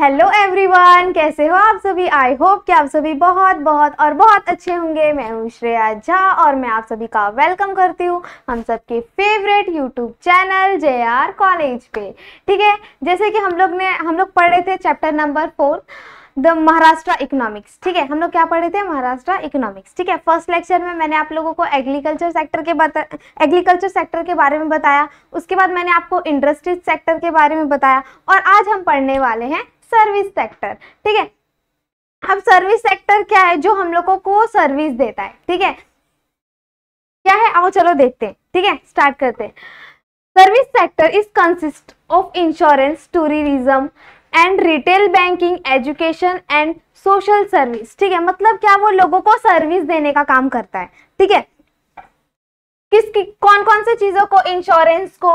hello everyone कैसे हो आप सभी आई होप कि आप सभी बहुत बहुत और बहुत अच्छे होंगे मैं हूँ श्रेया झा और मैं आप सभी का वेलकम करती हूँ हम सबके favourite YouTube channel J R college पे ठीक है जैसे कि हम लोग ने हम लोग पढ़ रहे थे chapter number four the Maharashtra economics ठीक है हम लोग क्या पढ़े थे महाराष्ट्र इकोनॉमिक्स ठीक है फर्स्ट लेक्चर में मैंने आप लोगों को एग्रीकल्चर सेक्टर के बता एग्रीकल्चर सेक्टर के बारे में बताया उसके बाद मैंने आपको इंडस्ट्रीज सेक्टर के बारे में बताया और आज हम पढ़ने वाले हैं सर्विस सेक्टर ठीक है अब सर्विस सेक्टर क्या है जो हम लोगों को सर्विस देता है ठीक है क्या है आओ चलो देखते हैं ठीक है स्टार्ट करते हैं service sector is consist of insurance tourism and retail banking education and social service ठीक है मतलब क्या वो लोगों को सर्विस देने का काम करता है ठीक है किस कौन कौन से चीजों को इंश्योरेंस को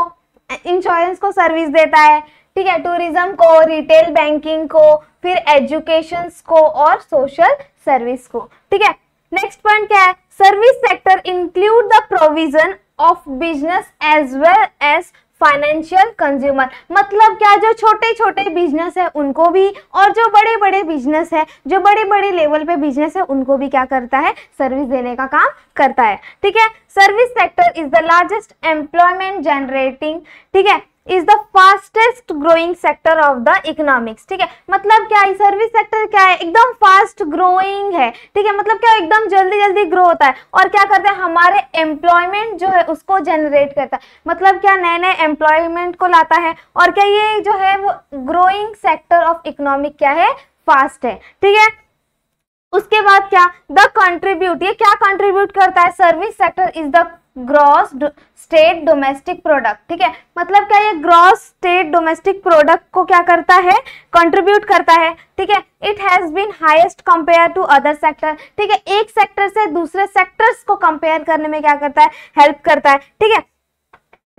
इंश्योरेंस को सर्विस देता है ठीक है टूरिज्म को रिटेल बैंकिंग को फिर एजुकेशन को और सोशल सर्विस को ठीक है नेक्स्ट पॉइंट क्या है service sector include the provision of business as well as financial consumer मतलब क्या जो छोटे छोटे बिजनेस है उनको भी और जो बड़े बड़े बिजनेस है जो बड़े बड़े लेवल पे बिजनेस है उनको भी क्या करता है सर्विस देने का काम करता है ठीक है service sector is the largest employment generating ठीक है is the fastest growing sector of the economics ठीक है मतलब क्या है सर्विस सेक्टर क्या है एकदम फास्ट ग्रोइंग है ठीक है मतलब क्या एकदम जल्दी जल्दी ग्रो होता है और क्या करते हैं हमारे एम्प्लॉयमेंट जो है उसको जनरेट करता है मतलब क्या नए नए एम्प्लॉयमेंट को लाता है और क्या ये जो है वो ग्रोइंग सेक्टर ऑफ इकोनॉमिक क्या है फास्ट है ठीक है उसके बाद क्या द कंट्रीब्यूट ये क्या कंट्रीब्यूट करता है service sector is the gross state domestic product ठीक है मतलब क्या ये ग्रॉस स्टेट डोमेस्टिक प्रोडक्ट को क्या करता है कंट्रीब्यूट करता है ठीक है it has been highest compare to other sector ठीक है एक सेक्टर से दूसरे सेक्टर्स को कंपेयर करने में क्या करता है हेल्प करता है ठीक है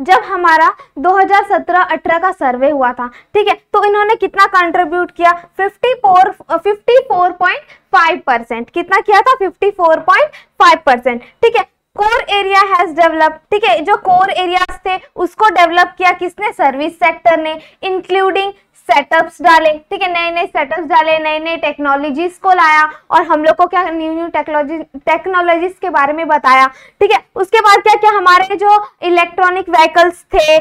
जब हमारा 2017-18 का सर्वे हुआ था ठीक है तो इन्होंने कितना कंट्रीब्यूट किया 54 54.5 परसेंट कितना किया था 54.5 परसेंट ठीक है कोर एरिया हैज डेवलप ठीक है जो कोर एरियाज थे उसको डेवलप किया किसने सर्विस सेक्टर ने इंक्लूडिंग सेटअप्स डाले ठीक है नए नए सेटअप्स डाले नए नए टेक्नोलॉजीज को लाया और हम लोग को क्या न्यू न्यू टेक्नोलॉजी टेक्नोलॉजीज के बारे में बताया ठीक है उसके बाद क्या क्या हमारे जो इलेक्ट्रॉनिक व्हीकल्स थे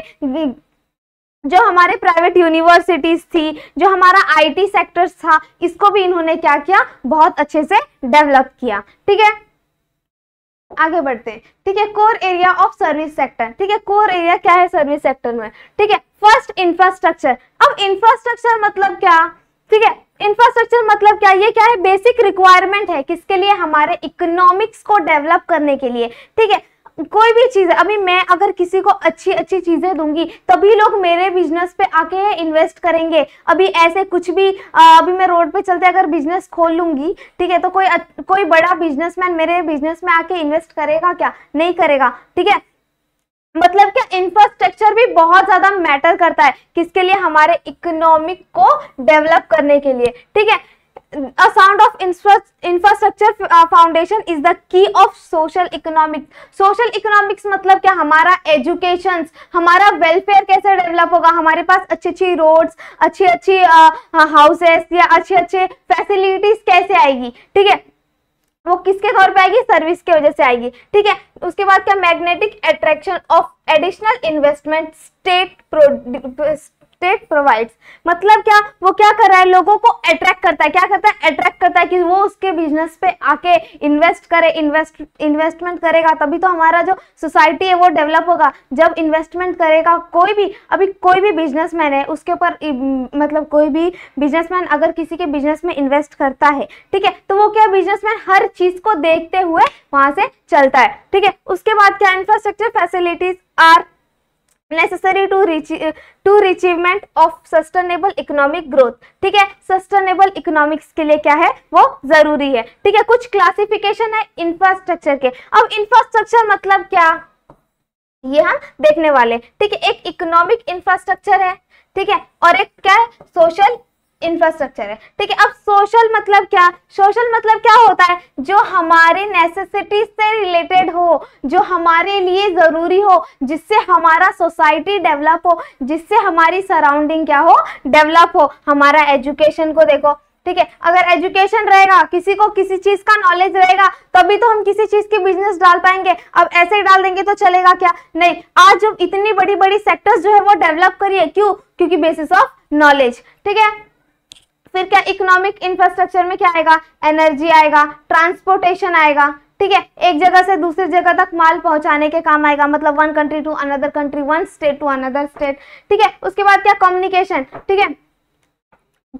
जो हमारे प्राइवेट यूनिवर्सिटीज थी जो हमारा आईटी सेक्टर्स था इसको भी इन्होंने क्या किया बहुत अच्छे से डेवलप किया ठीक है आगे बढ़ते हैं ठीक है core area of service sector ठीक है कोर एरिया क्या है सर्विस सेक्टर में ठीक है फर्स्ट इंफ्रास्ट्रक्चर अब इंफ्रास्ट्रक्चर मतलब क्या ठीक है इंफ्रास्ट्रक्चर मतलब क्या ये क्या है बेसिक रिक्वायरमेंट है किसके लिए हमारे इकोनॉमिक्स को डेवलप करने के लिए ठीक है कोई भी चीज़ है अभी मैं अगर किसी को अच्छी अच्छी चीज़ें दूंगी तभी लोग मेरे बिजनेस पे आके इन्वेस्ट करेंगे अभी ऐसे कुछ भी अभी मैं रोड पे चलते अगर बिजनेस खोल लूंगी ठीक है तो कोई कोई बड़ा बिजनेसमैन मेरे बिजनेस में आके इन्वेस्ट करेगा क्या नहीं करेगा ठीक है मतलब क्या इंफ्रास्ट्रक्चर भी बहुत ज्यादा मैटर करता है किसके लिए हमारे इकोनॉमिक को डेवलप करने के लिए ठीक है a sound of infrastructure foundation is the key of social economics social economics matlab kya hamara education hamara welfare kaise develop hoga hamare paas achhi achhi roads achhi achhi houses ya अच्छे अच्छे facilities kaise aayegi theek hai वो किसके तौर पे आएगी service के वजह से आएगी ठीक है उसके बाद क्या magnetic attraction of additional investment state state provides मतलब क्या वो क्या कर रहा है लोगों को अट्रैक्ट करता है क्या करता है अट्रैक्ट करता है कि वो उसके बिजनेस पे आके इन्वेस्ट करे इन्वेस्ट इन्वेस्टमेंट करेगा तभी तो हमारा जो सोसाइटी है वो डेवलप होगा जब इन्वेस्टमेंट करेगा कोई भी अभी कोई भी बिजनेस है उसके ऊपर मतलब कोई भी बिजनेस अगर किसी के बिजनेस में इन्वेस्ट करता है ठीक है तो वो क्या बिजनेस हर चीज को देखते हुए वहां से चलता है ठीक है उसके बाद क्या infrastructure facilities are necessary to reach to achievement of sustainable economic growth ठीक है सस्टेनेबल इकोनॉमिक्स के लिए क्या है वो जरूरी है ठीक है कुछ क्लासिफिकेशन है इंफ्रास्ट्रक्चर के अब इंफ्रास्ट्रक्चर मतलब क्या ये हम देखने वाले ठीक है एक इकोनॉमिक इंफ्रास्ट्रक्चर है ठीक है और एक क्या है सोशल इंफ्रास्ट्रक्चर है ठीक है अब सोशल मतलब क्या सोशल मतलब क्या होता है जो हमारे नेसेसिटीज से रिलेटेड हो जो हमारे लिए ज़रूरी हो जिससे हमारा सोसाइटी डेवलप हो जिससे हमारी सराउंडिंग क्या हो डेवलप हो हमारा एजुकेशन को देखो ठीक है अगर एजुकेशन रहेगा किसी को किसी चीज का नॉलेज रहेगा तभी तो हम किसी चीज के बिजनेस डाल पाएंगे अब ऐसे ही डाल देंगे तो चलेगा क्या नहीं आज जो इतनी बड़ी बड़ी सेक्टर्स जो है वो डेवलप करिए क्यों क्योंकि बेसिस ऑफ नॉलेज ठीक है फिर क्या इकोनॉमिक इंफ्रास्ट्रक्चर में क्या आएगा एनर्जी आएगा ट्रांसपोर्टेशन आएगा ठीक है एक जगह से दूसरी जगह तक माल पहुंचाने के काम आएगा मतलब one country to another country one state to another state ठीक है उसके बाद क्या कम्युनिकेशन ठीक है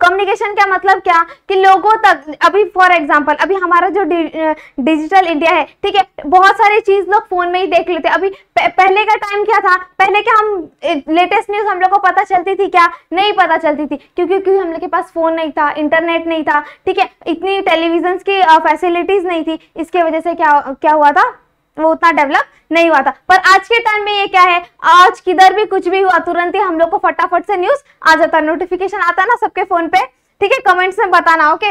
कम्युनिकेशन का मतलब क्या कि लोगों तक अभी फॉर एग्जांपल अभी हमारा जो डिजिटल इंडिया है ठीक है बहुत सारी चीज लोग फोन में ही देख लेते अभी पहले का टाइम क्या था पहले क्या हम लेटेस्ट न्यूज हम लोग को पता चलती थी क्या नहीं पता चलती थी क्योंकि क्योंकि हम लोग के पास फोन नहीं था इंटरनेट नहीं था ठीक है इतनी टेलीविजन की फैसिलिटीज नहीं थी इसके वजह से क्या क्या हुआ था वो उतना डेवलप नहीं हुआ था पर आज के टाइम में ये क्या है आज किधर भी कुछ भी हुआ तुरंत ही हम लोग को फटाफट से न्यूज आ जाता है नोटिफिकेशन आता है ना सबके फोन पे ठीक है कमेंट्स में बताना ओके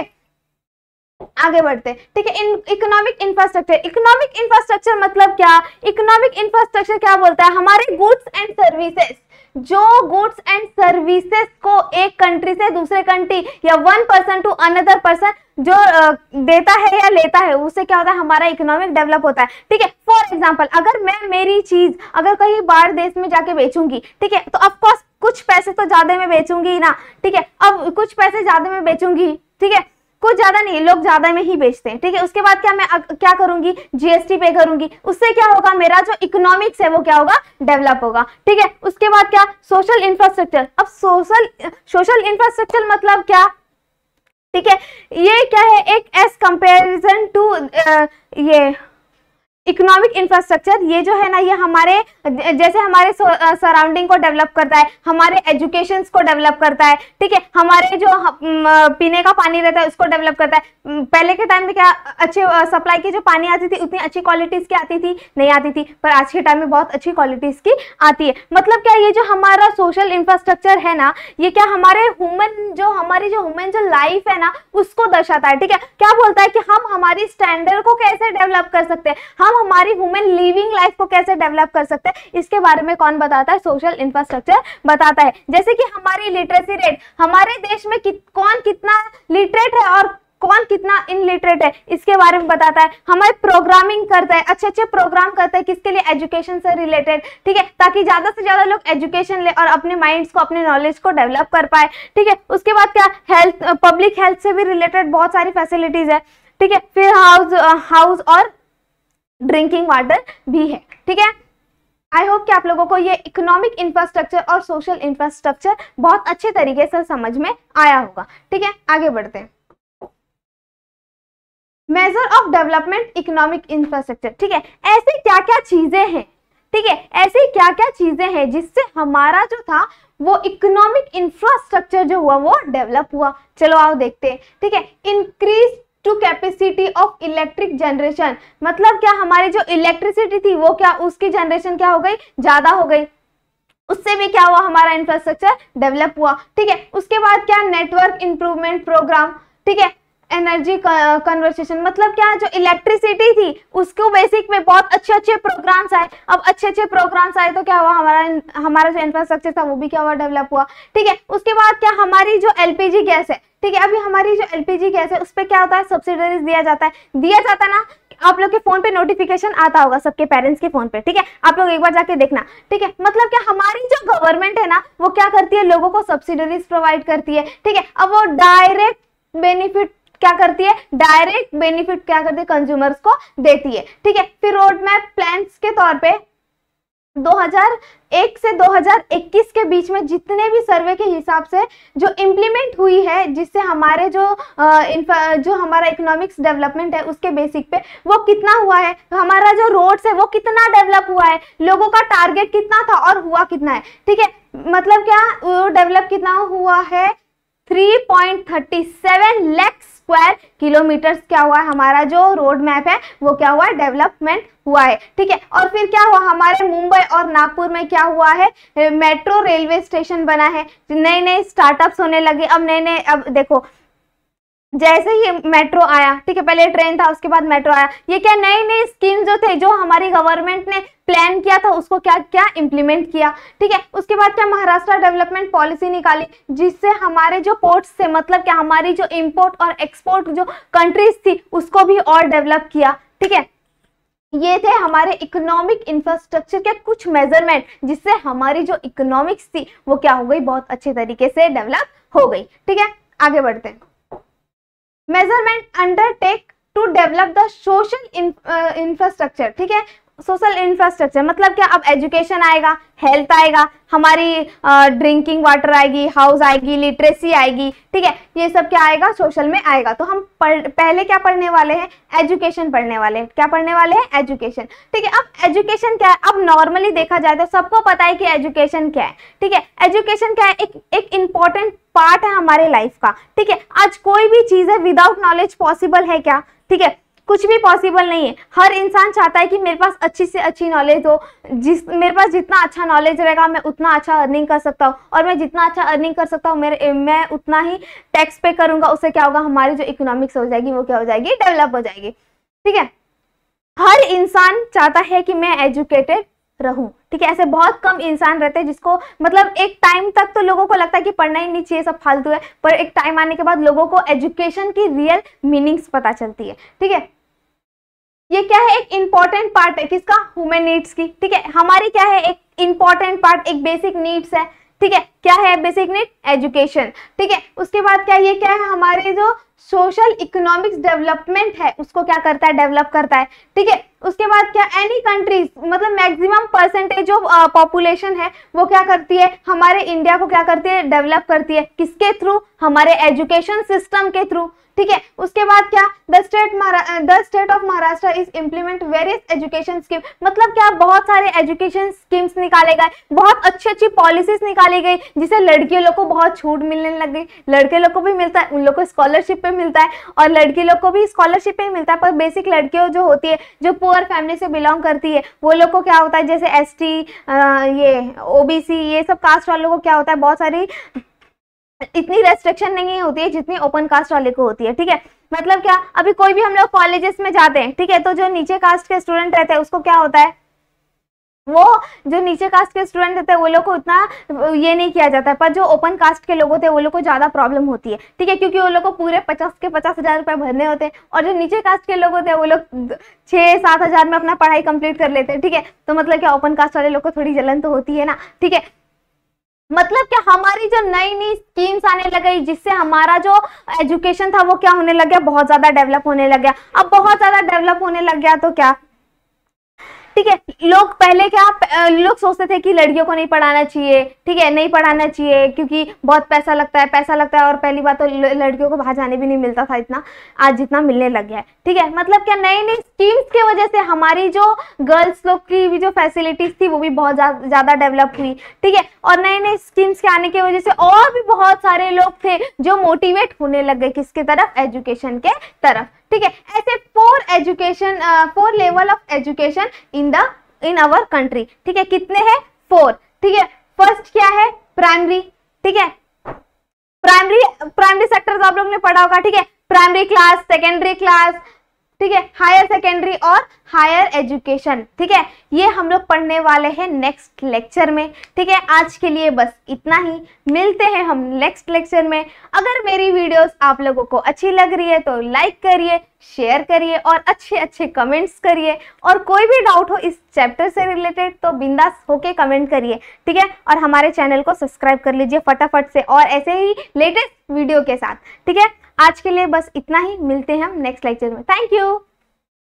आगे बढ़ते ठीक है इकोनॉमिक इंफ्रास्ट्रक्चर इकोनॉमिक इंफ्रास्ट्रक्चर मतलब क्या इकोनॉमिक इंफ्रास्ट्रक्चर क्या बोलता है हमारे गुड्स एंड सर्विसेज जो गुड्स एंड सर्विसेज को एक कंट्री से दूसरे कंट्री या one person to another person जो देता है या लेता है उससे क्या होता है हमारा इकोनॉमिक डेवलप होता है ठीक है फॉर एग्जाम्पल अगर मैं मेरी चीज अगर कहीं बाहर देश में जाके बेचूंगी ठीक है तो अफकोर्स कुछ पैसे तो ज्यादा में बेचूंगी ना ठीक है अब कुछ पैसे ज्यादा में बेचूंगी ठीक है कुछ ज्यादा नहीं लोग ज्यादा में ही बेचते हैं ठीक है उसके बाद क्या मैं क्या करूंगी जीएसटी पे करूंगी उससे क्या होगा मेरा जो इकोनॉमिक्स है वो क्या होगा डेवलप होगा ठीक है उसके बाद क्या सोशल इंफ्रास्ट्रक्चर अब सोशल सोशल इंफ्रास्ट्रक्चर मतलब क्या ठीक है ये क्या है एक एस कंपेरिजन टू ये इकोनॉमिक इंफ्रास्ट्रक्चर ये जो है ना ये हमारे जैसे हमारे सराउंडिंग को डेवलप करता है हमारे एजुकेशन को डेवलप करता है ठीक है हमारे जो पीने का पानी रहता है उसको डेवलप करता है पहले के टाइम में क्या अच्छे सप्लाई की जो पानी आती थी उतनी अच्छी क्वालिटीज की आती थी नहीं आती थी पर आज के टाइम में बहुत अच्छी क्वालिटीज की आती है मतलब क्या ये जो हमारा सोशल इंफ्रास्ट्रक्चर है ना ये क्या हमारे ह्यूमन जो हमारी जो ह्यूमन जो लाइफ है ना उसको दर्शाता है ठीक है क्या बोलता है कि हम हमारी स्टैंडर्ड को कैसे डेवलप कर सकते हैं हम हम हमारी ह्यूमन लिविंग लाइफ को कैसे डेवलप कर सकते हैं इसके बारे में कौन बताता है सोशल इंफ्रास्ट्रक्चर बताता है जैसे कि हमारी लिटरेसी रेट हमारे देश में कि, कौन कितना लिटरेट है और कौन कितना इनलिटरेट है इसके बारे में बताता है हमारे प्रोग्रामिंग करता है अच्छे अच्छे प्रोग्राम करता है किसके लिए एजुकेशन से रिलेटेड ठीक है ताकि ज्यादा से ज्यादा लोग एजुकेशन ले और अपने माइंड्स को अपने नॉलेज को डेवलप कर पाए ठीक है उसके बाद क्या हेल्थ पब्लिक हेल्थ से भी रिलेटेड बहुत सारी फैसिलिटीज है ठीक है फिर हाउस हाउस और ड्रिंकिंग वाटर भी है ठीक है आई होप कि आप लोगों को ये इकोनॉमिक इंफ्रास्ट्रक्चर और सोशल इंफ्रास्ट्रक्चर बहुत अच्छे तरीके से समझ में आया होगा ठीक है आगे बढ़ते हैं major of development economic infrastructure ठीक है ऐसी क्या क्या चीजें हैं ठीक है ऐसी क्या क्या चीजें हैं जिससे हमारा जो था वो इकोनॉमिक इंफ्रास्ट्रक्चर जो हुआ वो डेवलप हुआ चलो आओ देखते हैं ठीक है increase to capacity of electric generation मतलब क्या हमारी जो इलेक्ट्रिसिटी थी वो क्या उसकी जनरेशन क्या हो गई ज्यादा हो गई उससे भी क्या हुआ हमारा इंफ्रास्ट्रक्चर डेवलप हुआ ठीक है उसके बाद क्या नेटवर्क इंप्रूवमेंट प्रोग्राम ठीक है एनर्जी कन्वर्सेशन uh, मतलब क्या जो इलेक्ट्रिसिटी थी उसको बेसिक में बहुत अच्छे अच्छे प्रोग्राम्स आए अब अच्छे अच्छे प्रोग्राम्स आए तो क्या हुआ हमारा हमारा जो इंफ्रास्ट्रक्चर था वो भी क्या हुआ डेवलप हुआ ठीक है उसके बाद क्या हमारी जो एलपीजी गैस है ठीक है अभी हमारी जो एलपीजी गैस है उस पर क्या होता है सब्सिडरीज दिया जाता है दिया जाता है ना आप लोग के फोन पे नोटिफिकेशन आता होगा सबके पेरेंट्स के फोन पे ठीक है आप लोग एक बार जाके देखना ठीक है मतलब क्या हमारी जो गवर्नमेंट है ना वो क्या करती है लोगों को सब्सिडरीज प्रोवाइड करती है ठीक है अब वो डायरेक्ट बेनिफिट क्या करती है डायरेक्ट बेनिफिट क्या करती है कंज्यूमर्स को देती है ठीक है फिर रोड मैप प्लान के तौर पर 2001 से 2021 के बीच में जितने भी सर्वे के हिसाब से जो इम्प्लीमेंट हुई है जिससे हमारे जो आ, जो हमारा इकोनॉमिक्स डेवलपमेंट है उसके बेसिक पे वो कितना हुआ है हमारा जो रोड्स है वो कितना डेवलप हुआ है लोगों का टारगेट कितना था और हुआ कितना है ठीक है मतलब क्या डेवलप कितना हुआ है three point thirty seven lakhs square kilometre क्या हुआ है हमारा जो रोड मैप है वो क्या हुआ है डेवलपमेंट हुआ है ठीक है और फिर क्या हुआ हमारे मुंबई और नागपुर में क्या हुआ है मेट्रो रेलवे स्टेशन बना है नए नए स्टार्टअप्स होने लगे अब नए नए अब देखो जैसे ही मेट्रो आया ठीक है पहले ट्रेन था उसके बाद मेट्रो आया ये क्या नई नई स्कीम जो थे जो हमारी गवर्नमेंट ने प्लान किया था उसको क्या क्या इम्प्लीमेंट किया ठीक है उसके बाद क्या महाराष्ट्र डेवलपमेंट पॉलिसी निकाली जिससे हमारे जो पोर्ट्स थे मतलब क्या हमारी जो इम्पोर्ट और एक्सपोर्ट जो कंट्रीज थी उसको भी और डेवलप किया ठीक है ये थे हमारे इकोनॉमिक इंफ्रास्ट्रक्चर के कुछ मेजरमेंट जिससे हमारी जो इकोनॉमिक्स थी वो क्या हो गई बहुत अच्छे तरीके से डेवलप हो गई ठीक है आगे बढ़ते हैं measurement undertake to develop the social infrastructure ठीक है सोशल इंफ्रास्ट्रक्चर मतलब क्या अब एजुकेशन आएगा हेल्थ आएगा हमारी ड्रिंकिंग वाटर आएगी हाउस आएगी लिटरेसी आएगी ठीक है ये सब क्या आएगा सोशल में आएगा तो हम पढ़, पहले क्या पढ़ने वाले हैं एजुकेशन पढ़ने वाले हैं क्या पढ़ने वाले हैं एजुकेशन ठीक है अब एजुकेशन क्या है अब नॉर्मली देखा जाए तो सबको पता है कि एजुकेशन क्या है ठीक है एजुकेशन क्या है एक एक इंपॉर्टेंट पार्ट है हमारे लाइफ का ठीक है आज कोई भी चीज़ है विदाउट नॉलेज पॉसिबल है क्या ठीक है कुछ भी पॉसिबल नहीं है हर इंसान चाहता है कि मेरे पास अच्छी से अच्छी नॉलेज हो जिस मेरे पास जितना अच्छा नॉलेज रहेगा मैं उतना अच्छा अर्निंग कर सकता हूँ और मैं जितना अच्छा अर्निंग कर सकता हूँ मेरे मैं उतना ही टैक्स पे करूंगा उससे क्या होगा हमारी जो इकोनॉमिक्स हो जाएगी वो क्या हो जाएगी डेवलप हो जाएगी ठीक है हर इंसान चाहता है कि मैं एजुकेटेड रहूँ ठीक है ऐसे बहुत कम इंसान रहते हैं जिसको मतलब एक टाइम तक तो लोगों को लगता है कि पढ़ना ही नहीं चाहिए सब फालतू है पर एक टाइम आने के बाद लोगों को एजुकेशन की रियल मीनिंग्स पता चलती है ठीक है ये क्या है एक इंपॉर्टेंट पार्ट है किसका ह्यूमन नीड्स की ठीक है हमारी क्या है एक इंपॉर्टेंट पार्ट एक बेसिक नीड्स है ठीक है क्या है बेसिक नीड एजुकेशन ठीक है उसके बाद क्या ये क्या है हमारे जो सोशल इकोनॉमिक्स डेवलपमेंट है उसको क्या करता है डेवलप करता है ठीक है उसके बाद क्या एनी कंट्रीज मतलब मैक्सिमम परसेंटेज ऑफ पॉपुलेशन है वो क्या करती है हमारे इंडिया को क्या करती है डेवलप करती है किसके थ्रू हमारे एजुकेशन सिस्टम के थ्रू ठीक है उसके बाद क्या the state the state of Maharashtra is implement various education scheme मतलब क्या बहुत सारे एजुकेशन स्कीम्स निकाले गए बहुत अच्छी अच्छी पॉलिसीज निकाली गई जिसे लड़कियों लोग को बहुत छूट मिलने लग गई लड़के लोग को भी मिलता है उन लोग को स्कॉलरशिप पे मिलता है और लड़की लोग को भी स्कॉलरशिप पे मिलता है पर बेसिक लड़कियों जो होती है जो पुअर फैमिली से बिलोंग करती है वो लोग को क्या होता है जैसे एस ये ओ ये सब कास्ट वालों को क्या होता है बहुत सारी इतनी रेस्ट्रिक्शन नहीं होती है जितनी ओपन कास्ट वाले को होती है ठीक है मतलब क्या अभी कोई भी हम लोग कॉलेजेस में जाते हैं ठीक है तो जो नीचे कास्ट के स्टूडेंट रहते हैं उसको क्या होता है वो जो नीचे कास्ट के स्टूडेंट थे वो लोग को उतना ये नहीं किया जाता है पर जो ओपन कास्ट के लोग थे वो लोग को ज़्यादा प्रॉब्लम होती है ठीक है क्योंकि वो लोग को पूरे पचास के पचास हज़ार रुपये भरने होते हैं और जो नीचे कास्ट के लोग होते हैं वो लोग छः सात हज़ार में अपना पढ़ाई कंप्लीट कर लेते हैं ठीक है तो मतलब क्या ओपन कास्ट वाले लोग को थोड़ी जलन तो होती है ना ठीक है मतलब क्या हमारी जो नई नई स्कीम्स आने लगी जिससे हमारा जो एजुकेशन था वो क्या होने लग गया बहुत ज़्यादा डेवलप होने लग गया अब बहुत ज़्यादा डेवलप होने लग गया तो क्या ठीक है लोग पहले क्या लोग सोचते थे कि लड़कियों को नहीं पढ़ाना चाहिए ठीक है नहीं पढ़ाना चाहिए क्योंकि बहुत पैसा लगता है पैसा लगता है और पहली बात तो लड़कियों को बाहर जाने भी नहीं मिलता था इतना आज जितना मिलने लग गया है ठीक है मतलब क्या नई नई स्कीम्स के वजह से हमारी जो गर्ल्स लोग की भी जो फैसिलिटीज थी वो भी बहुत ज़्यादा डेवलप हुई ठीक है और नए नए स्कीम्स के आने की वजह से और भी बहुत सारे लोग थे जो मोटिवेट होने लग गए किसके तरफ एजुकेशन के तरफ ठीक है ऐसे four education four level of education in the in our country ठीक है कितने हैं फोर ठीक है फर्स्ट क्या है प्राइमरी ठीक है प्राइमरी प्राइमरी सेक्टर तो आप लोग ने पढ़ा होगा ठीक है प्राइमरी क्लास सेकेंडरी क्लास ठीक है हायर सेकेंडरी और हायर एजुकेशन ठीक है ये हम लोग पढ़ने वाले हैं नेक्स्ट लेक्चर में ठीक है आज के लिए बस इतना ही मिलते हैं हम नेक्स्ट लेक्चर में अगर मेरी वीडियोस आप लोगों को अच्छी लग रही है तो लाइक करिए शेयर करिए और अच्छे अच्छे कमेंट्स करिए और कोई भी डाउट हो इस चैप्टर से रिलेटेड तो बिंदास होके कमेंट करिए ठीक है और हमारे चैनल को सब्सक्राइब कर लीजिए फटाफट से और ऐसे ही लेटेस्ट वीडियो के साथ ठीक है आज के लिए बस इतना ही मिलते हैं हम नेक्स्ट लेक्चर में थैंक यू